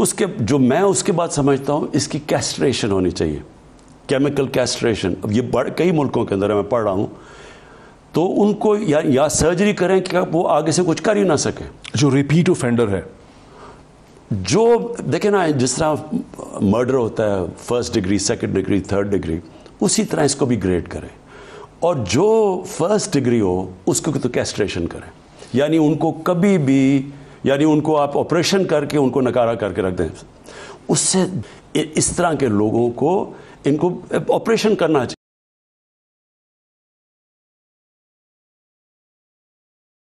उसके जो मैं उसके बाद समझता हूँ इसकी कैस्ट्रेशन होनी चाहिए केमिकल कैस्ट्रेशन अब ये बड़े कई मुल्कों के अंदर मैं पढ़ रहा हूँ तो उनको या, या सर्जरी करें कि वो आगे से कुछ कर ही ना सकें जो रिपीट ऑफेंडर है जो देखे ना जिस तरह मर्डर होता है first degree second degree third degree उसी तरह इसको भी ग्रेड करें और जो फर्स्ट डिग्री हो उसको तो कैस्ट्रेशन करें यानी उनको कभी भी यानी उनको आप ऑपरेशन करके उनको नकारा करके रख दें उससे इस तरह के लोगों को इनको ऑपरेशन करना चाहिए